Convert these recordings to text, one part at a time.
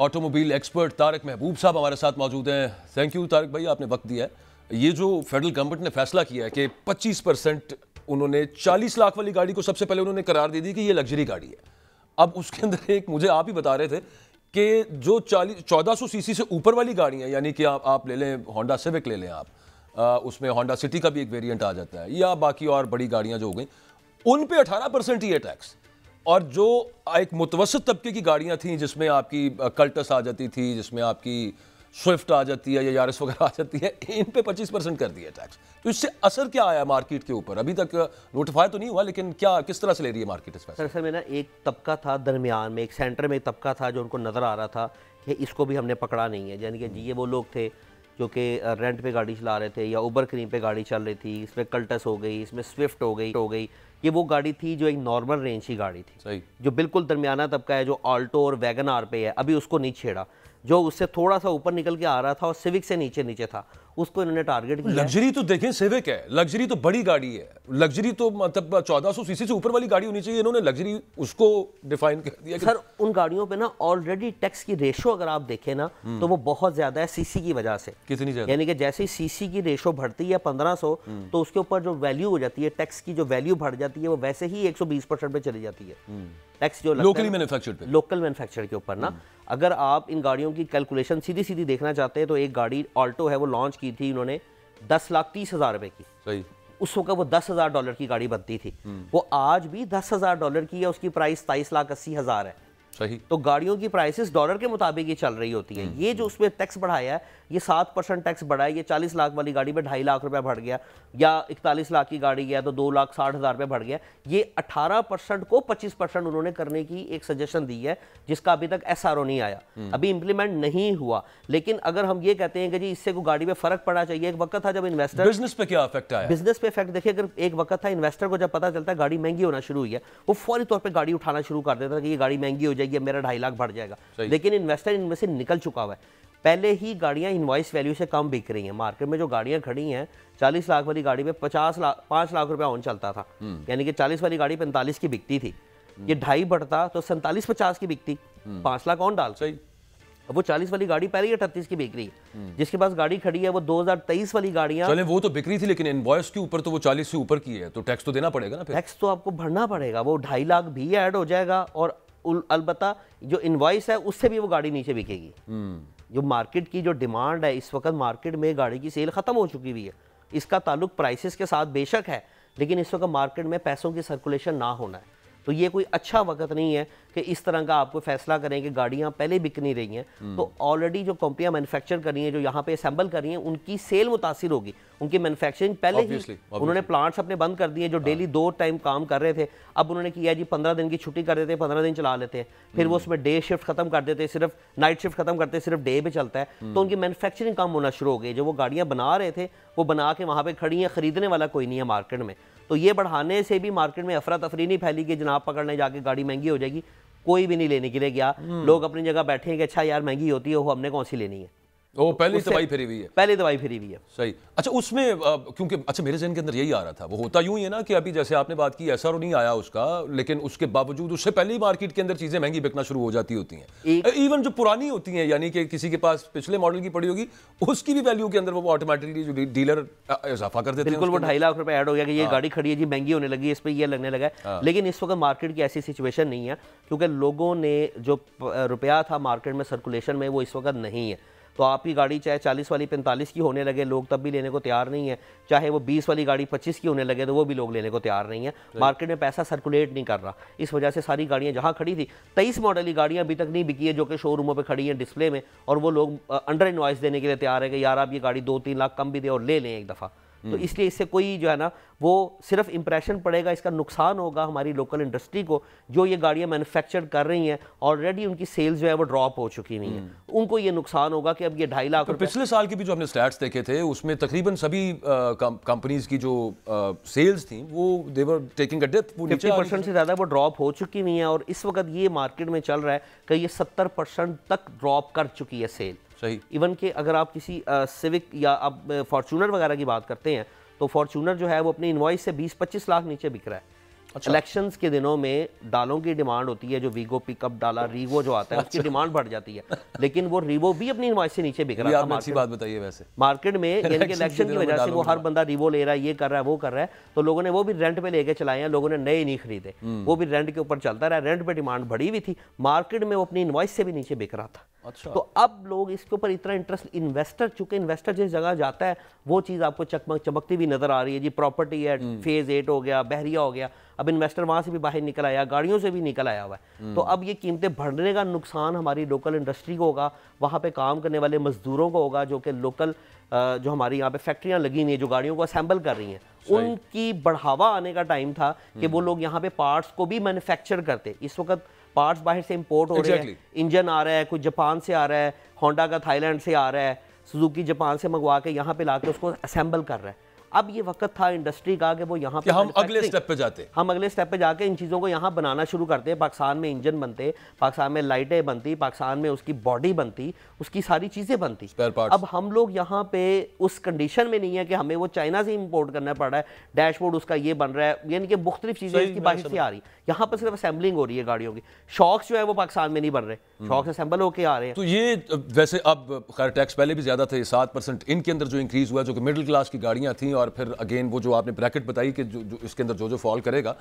Automobile expert Tarak महबूब साहब हमारे साथ मौजूद हैं थैंक यू तारक भाई आपने वक्त दिया है ये जो फेडरल गवर्नमेंट ने फैसला किया है कि 25 परसेंट उन्होंने 40 लाख वाली गाड़ी को सबसे पहले उन्होंने करार दे दी कि ये लग्जरी गाड़ी है अब उसके अंदर एक मुझे आप ही बता रहे थे कि जो चालीस चौदह सौ सी से ऊपर वाली गाड़ियाँ यानी कि आप आप ले लें होंडा सिविक ले लें आप आ, उसमें होंडा सिटी का भी एक वेरियंट आ जाता है या बाकी और बड़ी गाड़ियाँ जो हो गई उन पर अठारह परसेंट है टैक्स और जो एक मुतवसत तबके की गाड़ियाँ थी जिसमें आपकी कल्टस आ जाती थी जिसमें आपकी स्विफ्ट आ जाती है या यारिस वगैरह आ जाती है इन पे 25 परसेंट कर दिया टैक्स तो इससे असर क्या आया मार्केट के ऊपर अभी तक नोटिफाई तो नहीं हुआ लेकिन क्या किस तरह से ले रही है मार्केट इस सर सर ना एक तबका था दरमियान में एक सेंटर में एक तबका था जो उनको नज़र आ रहा था कि इसको भी हमने पकड़ा नहीं है यानी कि ये वो लोग थे जो कि रेंट पे गाड़ी चला रहे थे या उबर क्रीम पे गाड़ी चल रही थी इसमें कल्टस हो गई इसमें स्विफ्ट हो गई हो गई ये वो गाड़ी थी जो एक नॉर्मल रेंज की गाड़ी थी सही जो बिल्कुल दरमियाना तबका है जो ऑल्टो और वैगन आर पे है अभी उसको नहीं छेड़ा जो उससे थोड़ा सा ऊपर निकल के आ रहा था और सिविक से नीचे नीचे था उसको इन्होंने टारगेट किया लग्जरी तो देखें सिविक है लग्जरी तो बड़ी गाड़ी है लग्जरी तो मतलब चौदह सौ सीसी से ऊपर वाली गाड़ी होनी चाहिए इन्होंने लग्जरी उसको डिफाइन कर दिया सर उन गाड़ियों पे ना ऑलरेडी टैक्स की रेशो अगर आप देखें ना हम्म। तो वो बहुत ज्यादा है सीसी की वजह से कितनी यानी कि जैसे ही सीसी की रेशो बढ़ती है पंद्रह हम्म। तो उसके ऊपर जो वैल्यू हो जाती है टैक्स की जो वैल्यू बढ़ जाती है वो वैसे ही एक सौ चली जाती है हम्म। टैक्स जो लोकली मैन्युफैक्चर्ड पे लोकल मैनुफैक्चर के ऊपर ना hmm. अगर आप इन गाड़ियों की कैलकुलेशन सीधी सीधी देखना चाहते हैं तो एक गाड़ी ऑल्टो है वो लॉन्च की थी उन्होंने दस लाख तीस हज़ार रुपए की सही उस वक्त वो दस हज़ार डॉलर की गाड़ी बनती थी hmm. वो आज भी दस हज़ार डॉलर की है उसकी प्राइस तेईस लाख अस्सी हज़ार है सही तो गाड़ियों की प्राइसेस डॉलर के मुताबिक ये चल रही होती है हम्म, ये जो हम्म। उसमें टैक्स बढ़ाया है ये सात परसेंट टैक्स बढ़ाया ये चालीस लाख वाली गाड़ी में ढाई लाख रुपया बढ़ गया या इकतालीस लाख की गाड़ी गया तो दो लाख साठ हज़ार रुपये बढ़ गया ये अठारह परसेंट को पच्चीस परसेंट उन्होंने करने की एक सजेशन दी है जिसका अभी तक एस नहीं आया हम्म। अभी इम्प्लीमेंट नहीं हुआ लेकिन अगर हम ये कहते हैं कि जी इससे कोई गाड़ी में फर्क पड़ना चाहिए एक वक्त था जब इन्वेस्टर बिजनेस पे क्या इफेक्ट आया बिजनेस पे इफेक्ट देखिए अगर एक वक्त था इन्वेस्टर को जब पता चलता है गाड़ी महंगी होना शुरू हुई है वो फौरी तौर पर गाड़ी उठाना शुरू कर देता था कि ये गाड़ी महंगी हो जाएगी मेरा ढाई लाख बढ़ जाएगा लेकिन इन्वेस्टर इनमें से निकल चुका हुआ है पहले ही गाड़ियां इन्वाइस वैल्यू से कम बिक रही हैं मार्केट में जो गाड़ियां खड़ी हैं चालीस लाख वाली गाड़ी में पचास लाख पाँच लाख रुपया ऑन चलता था हम्म। यानी कि चालीस वाली गाड़ी पैंतालीस की बिकती थी हम्म। ये ढाई बढ़ता तो सैंतालीस पचास की बिकती हम्म। पाँच लाख ऑन डाल सही अब वो चालीस वाली गाड़ी पहले ही अठतीस की बिक रही है जिसके पास गाड़ी खड़ी है वो दो हजार तेईस वाली गाड़ियां चले वो तो बिक रही थी लेकिन इनवॉइस के ऊपर तो वो चालीस से ऊपर की है तो टैक्स तो देना पड़ेगा ना टैक्स तो आपको भरना पड़ेगा वो ढाई लाख भी ऐड हो जाएगा और अलबत् जो इन्वाइस है उससे भी वो गाड़ी नीचे बिकेगी हम्म। जो मार्केट की जो डिमांड है इस वक्त मार्केट में गाड़ी की सेल ख़त्म हो चुकी हुई है इसका ताल्लुक प्राइसेस के साथ बेशक है लेकिन इस वक्त मार्केट में पैसों की सर्कुलेशन ना होना है तो ये कोई अच्छा वक्त नहीं है कि इस तरह का आपको फैसला करें कि गाड़ियाँ पहले बिक नहीं रही हैं हम्म। तो ऑलरेडी जो कंपनियाँ मैनुफैक्चर कर रही हैं जो यहाँ पे असेंबल कर रही हैं उनकी सेल मुतासर होगी उनकी मैनुफैक्चरिंग पहले obviously, ही obviously. उन्होंने प्लांट्स अपने बंद कर दिए जो डेली हाँ। दो टाइम काम कर रहे थे अब उन्होंने किया जी पंद्रह दिन की छुट्टी कर देते हैं पंद्रह दिन चला लेते हैं फिर वो हम्म। उसमें डे शिफ्ट खत्म कर देते हैं सिर्फ नाइट शिफ्ट खत्म करते सिर्फ डे पे चलता है तो हम्म। उनकी मैनुफैक्चरिंग काम होना शुरू हो गई जो वो गाड़ियाँ बना रहे थे वो बना के वहाँ पर खड़ी हैं खरीदने वाला कोई नहीं है मार्केट में तो ये बढ़ाने से भी मार्केट में अफरा तफरी नहीं फैली कि जनाब पकड़ने जाके गाड़ी महंगी हो जाएगी कोई भी नहीं लेने के लिए गया हम्म। लोग अपनी जगह बैठे हैं कि अच्छा यार महंगी होती है वो हमने कौन सी लेनी है वो पहली दवाई फिरी हुई है पहली दवाई फिरी हुई है सही अच्छा उसमें क्योंकि अच्छा मेरे जहन के अंदर यही आ रहा था वो होता यूं ही है ना कि अभी जैसे आपने बात की ऐसा तो नहीं आया उसका लेकिन उसके बावजूद उससे पहले ही मार्केट के अंदर चीज़ें महंगी बिकना शुरू हो जाती होती हैं इवन जो पुरानी होती हैं यानी कि किसी के पास पिछले मॉडल की पड़ी होगी उसकी भी वैल्यू के अंदर वो ऑटोमेटिकली जो डीलर इजाफा कर देते बिल्कुल वो ढाई लाख रुपए ऐड हो गया कि ये हाँ। गाड़ी खड़ी है जी महंगी होने लगी इस पर यह लगने लगा हाँ। लेकिन इस वक्त मार्केट की ऐसी सिचुएशन नहीं है क्योंकि लोगों ने जो रुपया था मार्केट में सर्कुलेशन में वो इस वक्त नहीं है तो आपकी गाड़ी चाहे चालीस वाली पैंतालीस की होने लगे लोग तब भी लेने को तैयार नहीं है चाहे वो बीस वाली गाड़ी पच्चीस की होने लगे तो वो भी लोग लेने को तैयार नहीं है मार्केट में पैसा सर्कुलेट नहीं कर रहा इस वजह से सारी गाड़ियाँ जहाँ खड़ी थी तेईस मॉडल की गाड़ियाँ अभी तक नहीं बिकी है जो कि शोरूमों पर खड़ी हैं डिस्प्ले में और वो लोग अंडर इन्वाइस देने के लिए तैयार है कि यार आप ये गाड़ी दो तीन लाख कम भी दे और ले लें एक दफ़ा तो हम्म। इसलिए इससे कोई जो है ना वो सिर्फ इंप्रेशन पड़ेगा इसका नुकसान होगा हमारी लोकल इंडस्ट्री को जो ये गाड़ियाँ मैन्युफैक्चर कर रही हैं ऑलरेडी उनकी सेल्स जो है वो ड्रॉप हो चुकी हुई हैं हम्म। उनको ये नुकसान होगा कि अब ये ढाई लाख तो पिछले साल के भी जो हमने स्टैट्स देखे थे उसमें तकरीबन सभी कंपनीज की जो सेल्स थी वो देवर टेकिंग परसेंट से ज़्यादा वो ड्रॉप हो चुकी हुई हैं और इस वक्त ये मार्केट में चल रहा है कि ये सत्तर परसेंट तक ड्रॉप कर चुकी है सेल सही इवन के अगर आप किसी सिविक या आप फॉर्चूनर वगैरह की बात करते हैं तो फॉर्चूनर जो है वो अपने इन्वाइस से 20-25 लाख नीचे बिक रहा है इलेक्शन अच्छा। के दिनों में डालों की डिमांड होती है जो वीगो पिकअप डाला रीवो जो आता है अच्छा। उसकी डिमांड बढ़ जाती है लेकिन वो रीवो भी अपनी नुमाइश से नीचे बिक रहा है अच्छी बात बताइए वैसे मार्केट में यानी कि इलेक्शन की वजह से वो हर बंदा रीवो ले रहा है ये कर रहा है वो कर रहा है तो लोगों ने वो भी रेंट पे लेके चलाए हैं लोगों ने नए नहीं खरीदे हम्म। वो भी रेंट के ऊपर चलता रहा रेंट पे डिमांड बढ़ी हुई थी मार्केट में वो अपनी इन्वाइस से भी नीचे बिक रहा था अच्छा। तो अब लोग इसके ऊपर इतना इंटरेस्ट इन्वेस्टर चूंकि इन्वेस्टर जिस जगह जाता है वो चीज़ आपको चमकती भी नजर आ रही है जी प्रॉपर्टी है फेज हम्म। एट हो गया बहरिया हो गया अब इन्वेस्टर वहाँ से भी बाहर निकल आया गाड़ियों से भी निकल आया हुआ है हम्म। तो अब ये कीमतें बढ़ने का नुकसान हमारी लोकल इंडस्ट्री को होगा वहाँ पे काम करने वाले मजदूरों को होगा जो कि लोकल जो हमारी यहाँ पे फैक्ट्रियाँ लगी हुई हैं जो गाड़ियों को असेंबल कर रही हैं उनकी बढ़ावा आने का टाइम था कि वो हम्म। लोग यहाँ पे पार्ट्स को भी मैन्युफैक्चर करते इस वक्त पार्ट्स बाहर से इंपोर्ट हो रहे हैं इंजन आ रहा है कोई जापान से आ रहा है होंडा का थाईलैंड से आ रहा है सुजुकी जापान से मंगवा के यहाँ पे ला के उसको असेंबल कर रहा है अब ये वक्त था इंडस्ट्री का कि वो यहाँ पे हम अगले स्टेप पे जाते हम अगले स्टेप पे जाके इन चीज़ों को यहाँ बनाना शुरू करते हैं पाकिस्तान में इंजन बनते पाकिस्तान में लाइटें बनती पाकिस्तान में उसकी बॉडी बनती उसकी सारी चीज़ें बनती अब हम लोग यहाँ पे उस कंडीशन में नहीं है कि हमें वो चाइना से इम्पोर्ट करना पड़ रहा है डैशबोर्ड उसका ये बन रहा है यानी कि मुख्तलिफ चीज़ें इसकी बाहर से आ रही है यहाँ पर सिर्फ असेंबलिंग हो रही है गाड़ियों की शॉक्स जो है वो पाकिस्तान में नहीं बन रहे शॉक्स असेंबल होकर आ रहे हैं तो ये वैसे अब खैर टैक्स पहले भी ज़्यादा थे सात परसेंट इनके अंदर जो इंक्रीज़ हुआ जो कि मिडिल क्लास की गाड़ियाँ थी और और फिर अगेन वो जो आपने ब्रैकेट बताई कि जो, जो इसके अंदर जो जो फॉल करेगा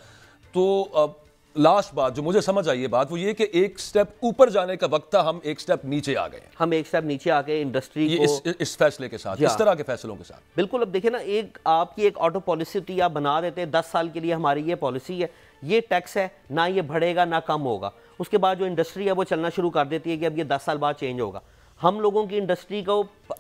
तो अब uh, लास्ट बात जो मुझे समझ आई है बात वो ये कि एक स्टेप ऊपर जाने का वक्त था हम एक स्टेप नीचे आ गए हम एक स्टेप नीचे आ गए इंडस्ट्री को इस, इस फैसले के साथ इस तरह के फैसलों के साथ बिल्कुल अब देखिए ना एक आपकी एक ऑटो तो पॉलिसी आप बना देते हैं दस साल के लिए हमारी ये पॉलिसी है ये टैक्स है ना ये बढ़ेगा ना कम होगा उसके बाद जो इंडस्ट्री है वो चलना शुरू कर देती है कि अब ये दस साल बाद चेंज होगा हम लोगों की इंडस्ट्री को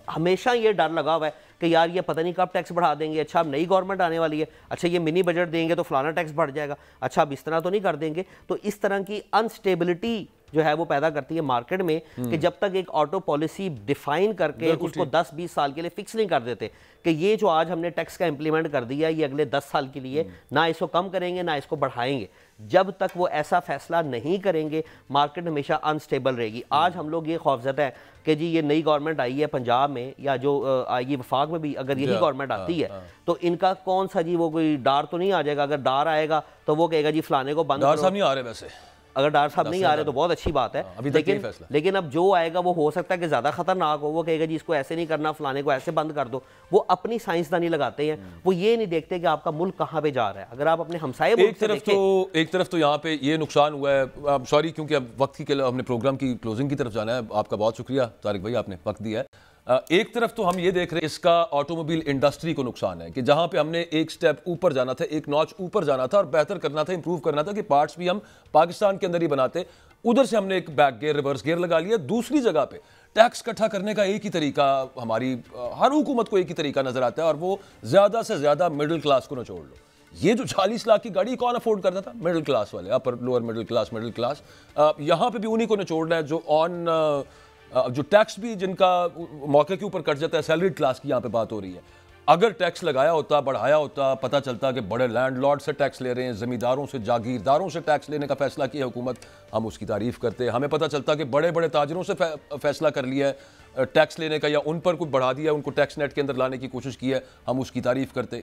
हमेशा ये डर लगा हुआ है कि यार ये पता नहीं कब टैक्स बढ़ा देंगे अच्छा अब नई गवर्नमेंट आने वाली है अच्छा ये मिनी बजट देंगे तो फलाना टैक्स बढ़ जाएगा अच्छा अब इस तरह तो नहीं कर देंगे तो इस तरह की अनस्टेबिलिटी जो है वो पैदा करती है मार्केट में कि हम्म। जब तक एक ऑटो पॉलिसी डिफाइन करके उसको 10-20 साल के लिए फिक्स नहीं कर देते कि ये जो आज हमने टैक्स का इम्प्लीमेंट कर दिया ये अगले 10 साल के लिए हम्म। ना इसको कम करेंगे ना इसको बढ़ाएंगे जब तक वो ऐसा फैसला नहीं करेंगे मार्केट हमेशा अनस्टेबल रहेगी आज हम लोग ये खौफजद है कि जी ये नई गवर्नमेंट आई है पंजाब में या जो आएगी वफाक में भी अगर यही गवर्नमेंट आती हाँ, है हाँ। तो इनका कौन सा जी वो कोई डार तो नहीं आ जाएगा अगर डार आएगा तो वो कहेगा जी फलाने को बंद नहीं आ रहे वैसे अगर डॉक्टर साहब नहीं आ रहे तो बहुत अच्छी बात है हाँ, अभी लेकिन लेकिन अब जो आएगा वो हो सकता है कि ज़्यादा खतरनाक हो वो कहेगा जी इसको ऐसे नहीं करना फलाने को ऐसे बंद कर दो वो अपनी साइंसदानी लगाते हैं हम्म। वो ये नहीं देखते कि आपका मुल्क कहाँ पे जा रहा है अगर आप अपने हमसाए एक तरफ तो एक तरफ तो यहाँ पे ये नुकसान हुआ है सॉरी क्योंकि अब वक्त की हमने प्रोग्राम की क्लोजिंग की तरफ जाना है आपका बहुत शुक्रिया तारिक भाई आपने वक्त दिया है एक तरफ तो हम ये देख रहे हैं इसका ऑटोमोबाइल इंडस्ट्री को नुकसान है कि जहां पे हमने एक स्टेप ऊपर जाना था एक नॉच ऊपर जाना था और बेहतर करना था इंप्रूव करना था कि पार्ट्स भी हम पाकिस्तान के अंदर ही बनाते उधर से हमने एक बैक गेयर रिवर्स गेयर लगा लिया दूसरी जगह पे टैक्स इकट्ठा करने का एक ही तरीका हमारी हर हुकूमत को एक ही तरीका नजर आता है और वो ज़्यादा से ज़्यादा मिडिल क्लास को नचोड़ लो ये जो 40 लाख की गाड़ी कौन अफोर्ड करता था मिडिल क्लास वाले upper lower middle class middle class यहाँ पे भी उन्हीं को नचोड़ना है जो ऑन जो टैक्स भी जिनका मौके के ऊपर कट जाता है सैलरी क्लास की यहाँ पे बात हो रही है अगर टैक्स लगाया होता बढ़ाया होता पता चलता कि बड़े लैंडलॉर्ड से टैक्स ले रहे हैं ज़मींदारों से जागीरदारों से टैक्स लेने का फैसला किया हुकूमत हम उसकी तारीफ करते हैं हमें पता चलता कि बड़े बड़े ताजरों से फैसला कर लिया है टैक्स लेने का या उन पर कुछ बढ़ा दिया उनको टैक्स नेट के अंदर लाने की कोशिश की है हम उसकी तारीफ करते